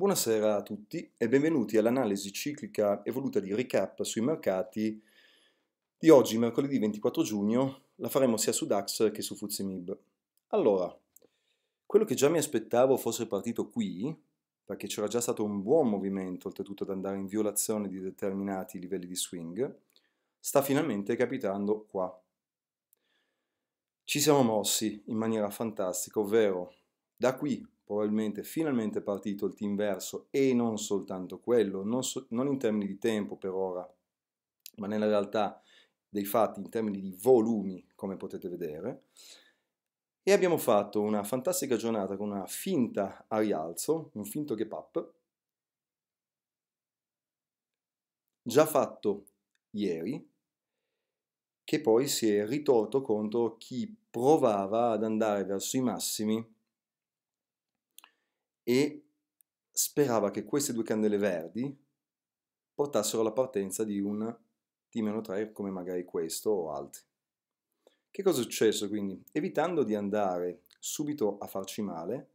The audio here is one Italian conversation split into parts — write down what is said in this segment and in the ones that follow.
Buonasera a tutti e benvenuti all'analisi ciclica evoluta di recap sui mercati di oggi, mercoledì 24 giugno. La faremo sia su DAX che su FUZIMIB. Allora, quello che già mi aspettavo fosse partito qui, perché c'era già stato un buon movimento, oltretutto ad andare in violazione di determinati livelli di swing, sta finalmente capitando qua. Ci siamo mossi in maniera fantastica, ovvero da qui probabilmente finalmente partito il team verso e non soltanto quello, non, so, non in termini di tempo per ora, ma nella realtà dei fatti in termini di volumi, come potete vedere. E abbiamo fatto una fantastica giornata con una finta a rialzo, un finto gap up, già fatto ieri, che poi si è ritorto contro chi provava ad andare verso i massimi e sperava che queste due candele verdi portassero alla partenza di un T-3 come magari questo o altri. Che cosa è successo quindi? Evitando di andare subito a farci male,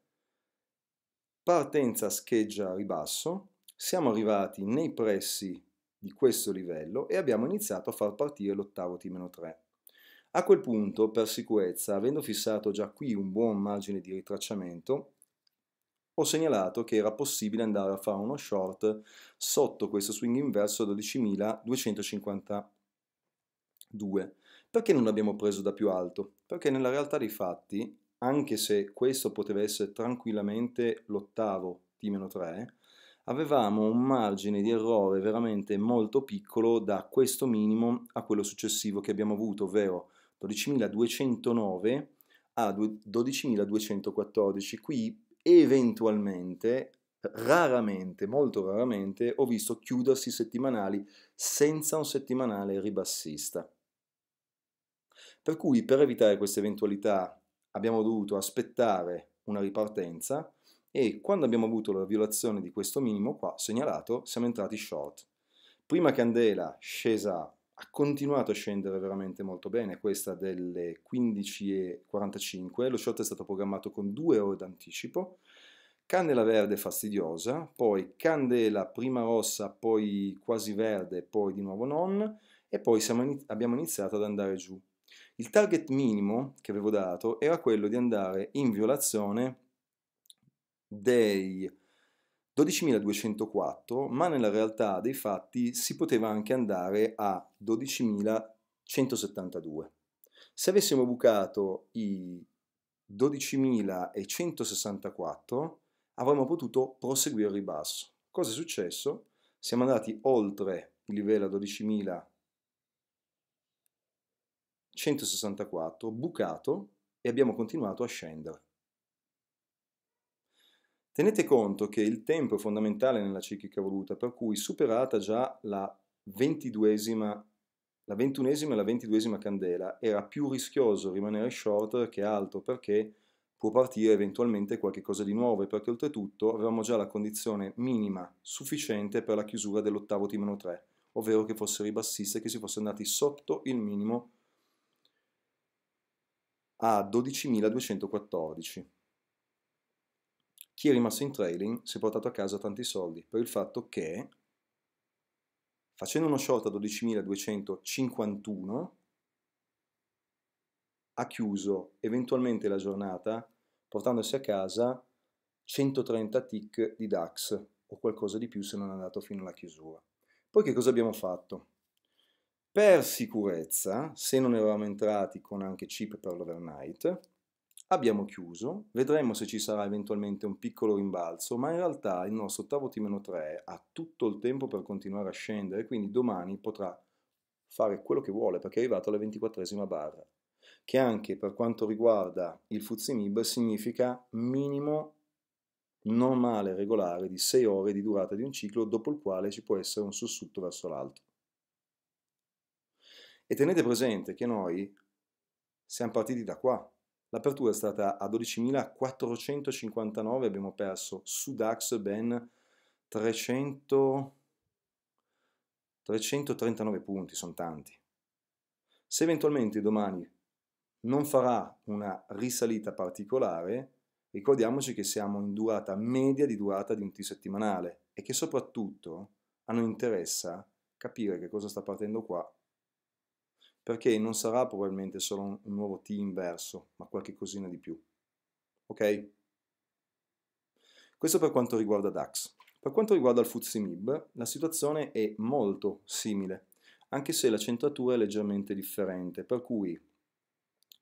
partenza scheggia a ribasso, siamo arrivati nei pressi di questo livello e abbiamo iniziato a far partire l'ottavo T-3. A quel punto, per sicurezza, avendo fissato già qui un buon margine di ritracciamento, ho segnalato che era possibile andare a fare uno short sotto questo swing inverso 12.252. Perché non l'abbiamo preso da più alto? Perché nella realtà dei fatti, anche se questo poteva essere tranquillamente l'ottavo T-3, avevamo un margine di errore veramente molto piccolo da questo minimo a quello successivo che abbiamo avuto, ovvero 12.209 a 12.214. Qui eventualmente, raramente, molto raramente, ho visto chiudersi settimanali senza un settimanale ribassista. Per cui per evitare questa eventualità abbiamo dovuto aspettare una ripartenza e quando abbiamo avuto la violazione di questo minimo qua segnalato siamo entrati short. Prima candela scesa ha continuato a scendere veramente molto bene, questa delle 15.45, lo shot è stato programmato con due ore d'anticipo, candela verde fastidiosa, poi candela prima rossa, poi quasi verde, poi di nuovo non, e poi in- abbiamo iniziato ad andare giù. Il target minimo che avevo dato era quello di andare in violazione dei 12.204, ma nella realtà dei fatti si poteva anche andare a 12.172. Se avessimo bucato i 12.164, avremmo potuto proseguire il ribasso. Cosa è successo? Siamo andati oltre il livello 12.164, bucato, e abbiamo continuato a scendere. Tenete conto che il tempo è fondamentale nella ciclica voluta, per cui superata già la 22 la ventunesima e la ventiduesima candela era più rischioso rimanere short che altro perché può partire eventualmente qualcosa di nuovo e perché oltretutto avevamo già la condizione minima sufficiente per la chiusura dell'ottavo T-3, ovvero che fossero i bassisti che si fossero andati sotto il minimo a 12.214. Chi è rimasto in trading si è portato a casa tanti soldi per il fatto che facendo uno short a 12.251 ha chiuso eventualmente la giornata portandosi a casa 130 tick di DAX o qualcosa di più se non è andato fino alla chiusura. Poi che cosa abbiamo fatto? Per sicurezza, se non eravamo entrati con anche chip per l'overnight, Abbiamo chiuso, vedremo se ci sarà eventualmente un piccolo rimbalzo, ma in realtà il nostro ottavo T-3 ha tutto il tempo per continuare a scendere, quindi domani potrà fare quello che vuole perché è arrivato alla 24esima barra, che anche per quanto riguarda il Fuzimib significa minimo normale regolare di 6 ore di durata di un ciclo dopo il quale ci può essere un sussulto verso l'alto. E tenete presente che noi siamo partiti da qua, L'apertura è stata a 12.459, abbiamo perso su DAX ben 300, 339 punti, sono tanti. Se eventualmente domani non farà una risalita particolare, ricordiamoci che siamo in durata media di durata di un T settimanale e che soprattutto a noi interessa capire che cosa sta partendo qua perché non sarà probabilmente solo un, nuovo T inverso, ma qualche cosina di più. Ok? Questo per quanto riguarda DAX. Per quanto riguarda il FTSE MIB, la situazione è molto simile, anche se la centratura è leggermente differente, per cui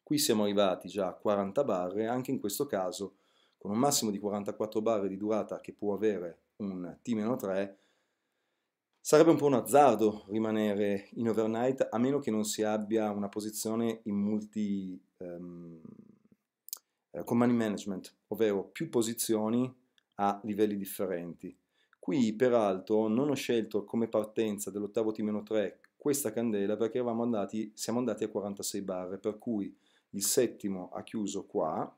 qui siamo arrivati già a 40 barre, anche in questo caso con un massimo di 44 barre di durata che può avere un T-3, Sarebbe un po' un azzardo rimanere in overnight a meno che non si abbia una posizione in multi um, con money management, ovvero più posizioni a livelli differenti. Qui peraltro non ho scelto come partenza dell'ottavo T-3 questa candela perché andati, siamo andati a 46 barre, per cui il settimo ha chiuso qua,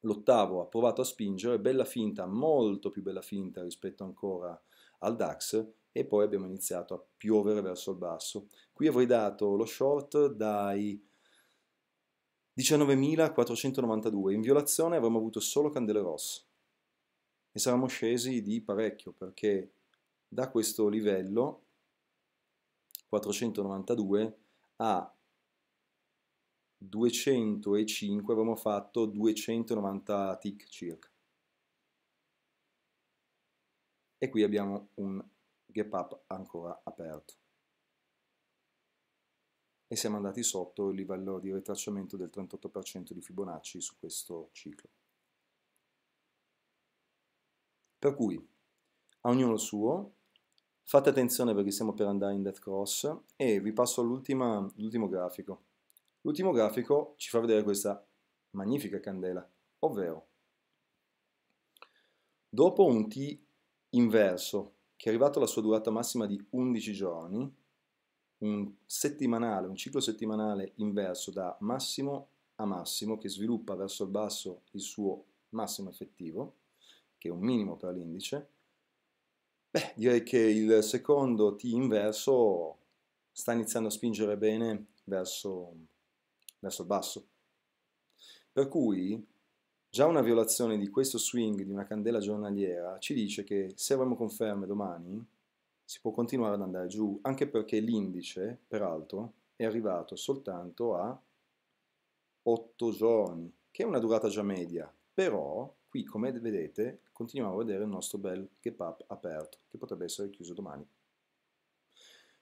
l'ottavo ha provato a spingere, bella finta, molto più bella finta rispetto ancora al DAX e poi abbiamo iniziato a piovere verso il basso. Qui avrei dato lo short dai 19.492, in violazione avremmo avuto solo candele rosse e saremmo scesi di parecchio perché da questo livello 492 a 205 avremmo fatto 290 tick circa. e qui abbiamo un gap up ancora aperto e siamo andati sotto il livello di ritracciamento del 38% di Fibonacci su questo ciclo. Per cui, a ognuno il suo, fate attenzione perché stiamo per andare in death cross e vi passo all'ultimo grafico. L'ultimo grafico ci fa vedere questa magnifica candela, ovvero dopo un T inverso, che è arrivato alla sua durata massima di 11 giorni, un settimanale, un ciclo settimanale inverso da massimo a massimo che sviluppa verso il basso il suo massimo effettivo, che è un minimo per l'indice, beh, direi che il secondo T inverso sta iniziando a spingere bene verso, verso il basso. Per cui Già una violazione di questo swing di una candela giornaliera ci dice che se avremo conferme domani si può continuare ad andare giù, anche perché l'indice, peraltro, è arrivato soltanto a 8 giorni, che è una durata già media, però qui come vedete continuiamo a vedere il nostro bel gap up aperto, che potrebbe essere chiuso domani.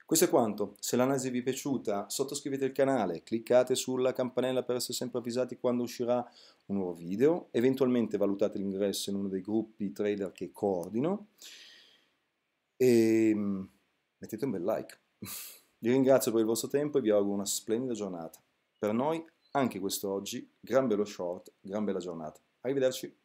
Questo è quanto, se l'analisi vi è piaciuta sottoscrivete il canale, cliccate sulla campanella per essere sempre avvisati quando uscirà un nuovo video, eventualmente valutate l'ingresso in uno dei gruppi trader che coordino e mm, mettete un bel like. Vi ringrazio per il vostro tempo e vi auguro una splendida giornata. Per noi anche quest'oggi, gran bello short, gran bella giornata. Arrivederci.